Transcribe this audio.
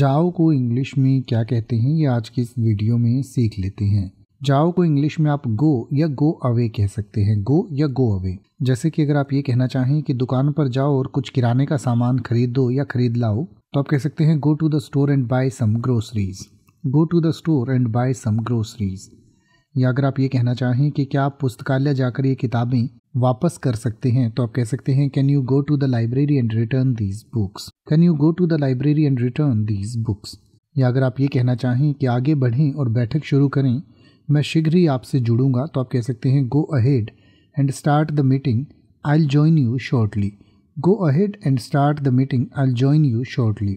जाओ को इंग्लिश में क्या कहते हैं ये आज की इस वीडियो में सीख लेते हैं जाओ को इंग्लिश में आप गो या गो अवे कह सकते हैं गो या गो अवे जैसे कि अगर आप ये कहना चाहें कि दुकान पर जाओ और कुछ किराने का सामान खरीद दो या खरीद लाओ तो आप कह सकते हैं go to the store and buy some groceries go to the store and buy some groceries या अगर आप ये कहना चाहें कि क्या आप पुस्तकालय जाकर ये किताबें वापस कर सकते हैं तो आप कह सकते हैं can you go to the library and return these books can you go to the library and return these books या अगर आप ये कहना चाहें कि आगे बढ़ें और बैठक शुरू करें मैं शीघ्र ही आपसे जुड़ूंगा तो आप कह सकते हैं go ahead and start the meeting I join you shortly go ahead and start the meeting I join you shortly